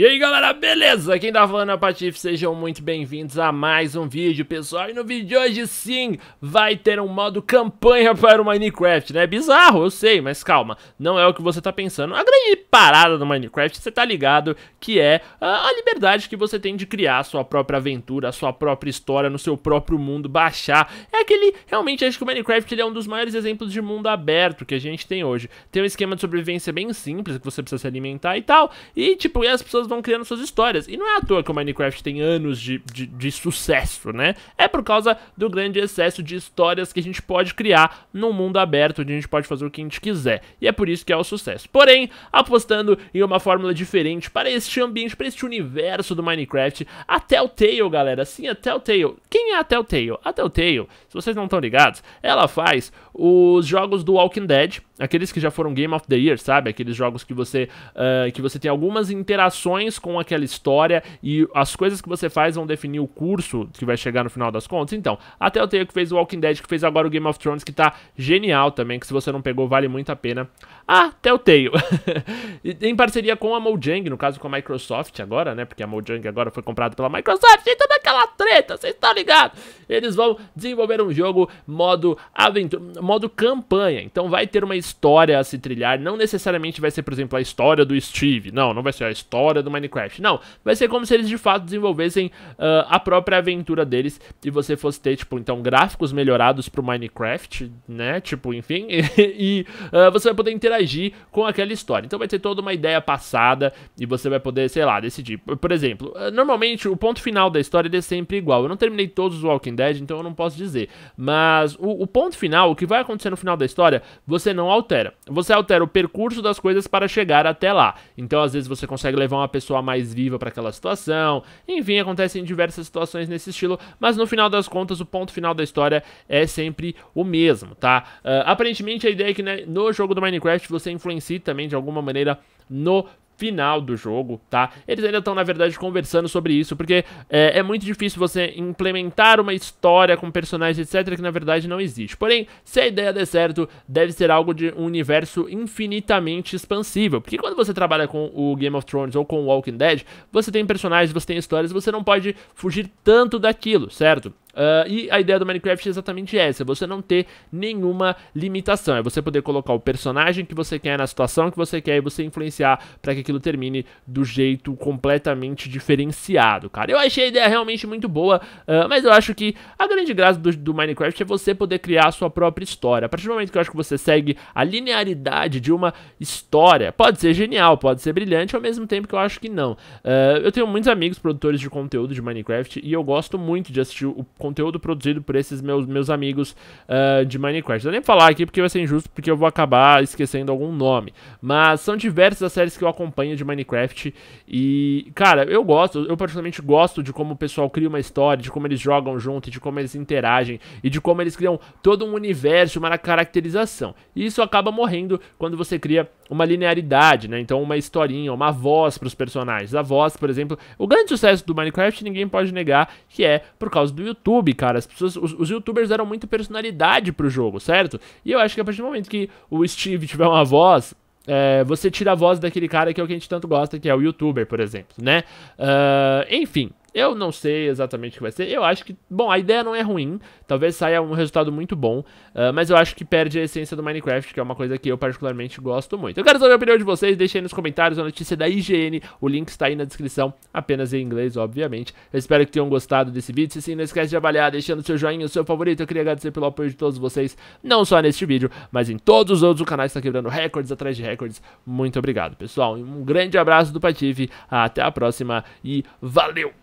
E aí galera, beleza? Quem tá falando é o Patife, sejam muito bem-vindos a mais um vídeo, pessoal. E no vídeo de hoje, sim, vai ter um modo campanha para o Minecraft, né? É bizarro, eu sei, mas calma, não é o que você tá pensando. A grande parada do Minecraft, você tá ligado, que é a liberdade que você tem de criar a sua própria aventura, a sua própria história, no seu próprio mundo, baixar. É aquele, realmente, acho que o Minecraft é um dos maiores exemplos de mundo aberto que a gente tem hoje. Tem um esquema de sobrevivência bem simples, que você precisa se alimentar e tal, e tipo, e as pessoas pessoas vão criando suas histórias. E não é à toa que o Minecraft tem anos de, de, de sucesso, né? É por causa do grande excesso de histórias que a gente pode criar num mundo aberto, onde a gente pode fazer o que a gente quiser. E é por isso que é o sucesso. Porém, apostando em uma fórmula diferente para este ambiente, para este universo do Minecraft, a Telltale, galera, sim, a Telltale. Quem é a Telltale? A Telltale, se vocês não estão ligados, ela faz os jogos do Walking Dead, aqueles que já foram Game of the Year, sabe? Aqueles jogos que você, uh, que você tem algumas interações com aquela história e as coisas que você faz vão definir o curso que vai chegar no final das contas. Então, a Telltale que fez o Walking Dead, que fez agora o Game of Thrones, que tá genial também, que se você não pegou, vale muito a pena. A Telltale, em parceria com a Mojang, no caso com a Microsoft agora, né? Porque a Mojang agora foi comprada pela Microsoft, e toda aquela treta, vocês estão ligados? Eles vão desenvolver um jogo modo aventura, modo campanha. Então vai ter uma história a se trilhar. Não necessariamente vai ser, por exemplo, a história do Steve. Não, não vai ser a história do Minecraft. Não, vai ser como se eles de fato desenvolvessem uh, a própria aventura deles e você fosse ter, tipo, então gráficos melhorados pro Minecraft, né? Tipo, enfim. e uh, você vai poder interagir com aquela história. Então vai ter toda uma ideia passada e você vai poder, sei lá, decidir. Por exemplo, ah, normalmente o ponto final da história é sempre igual. Eu não terminei todos todos os Walking Dead, então eu não posso dizer. Mas o, o ponto final, o que vai acontecer no final da história, você não altera. Você altera o percurso das coisas para chegar até lá. Então, às vezes, você consegue levar uma pessoa mais viva para aquela situação. Enfim, acontecem diversas situações nesse estilo, mas no final das contas, o ponto final da história é sempre o mesmo, tá? Uh, aparentemente, a ideia é que né, no jogo do Minecraft você influencie também de alguma maneira no final do jogo, tá? Eles ainda estão, na verdade, conversando sobre isso, porque é, é, muito difícil você implementar uma história com personagens, etc., que na verdade não existe. Porém, se a ideia der certo, deve ser algo de um universo infinitamente expansível, porque quando você trabalha com o Game of Thrones ou com o Walking Dead, você tem personagens, você tem histórias, você não pode fugir tanto daquilo, certo? Uh, e a ideia do Minecraft é exatamente essa: você não ter nenhuma limitação. É você poder colocar o personagem que você quer na situação que você quer e você influenciar para que aquilo termine do jeito completamente diferenciado, cara. Eu achei a ideia realmente muito boa, uh, mas eu acho que a grande graça do, do, Minecraft é você poder criar a sua própria história. A partir do momento que eu acho que você segue a linearidade de uma história, pode ser genial, pode ser brilhante, ao mesmo tempo que eu acho que não. Uh, eu tenho muitos amigos produtores de conteúdo de Minecraft e eu gosto muito de assistir o conteúdo produzido por esses meus, meus amigos uh, de Minecraft. Eu nem falar aqui porque vai ser injusto, porque eu vou acabar esquecendo algum nome. Mas são diversas as séries que eu acompanho de Minecraft e, cara, eu gosto, eu particularmente gosto de como o pessoal cria uma história, de como eles jogam junto, de como eles interagem e de como eles criam todo um universo, uma caracterização. E isso acaba morrendo quando você cria uma linearidade, né? Então uma historinha, uma voz para os personagens. A voz, por exemplo, o grande sucesso do Minecraft, ninguém pode negar, que é por causa do YouTube YouTube, cara, as pessoas, os, os youtubers deram muita personalidade pro jogo, certo? E eu acho que a partir do momento que o Steve tiver uma voz, é, você tira a voz daquele cara que é o que a gente tanto gosta, que é o youtuber, por exemplo, né? Uh, enfim, eu não sei exatamente o que vai ser. Eu acho que. Bom, a ideia não é ruim. Talvez saia um resultado muito bom. Uh, mas eu acho que perde a essência do Minecraft, que é uma coisa que eu particularmente gosto muito. Eu quero saber a opinião de vocês. Deixem aí nos comentários a notícia da IGN. O link está aí na descrição, apenas em inglês, obviamente. Eu espero que tenham gostado desse vídeo. Se sim, não esquece de avaliar, deixando seu joinha, o seu favorito. Eu queria agradecer pelo apoio de todos vocês, não só neste vídeo, mas em todos os outros. O canal está quebrando recordes atrás de recordes. Muito obrigado, pessoal. Um grande abraço do Patife. Até a próxima e valeu!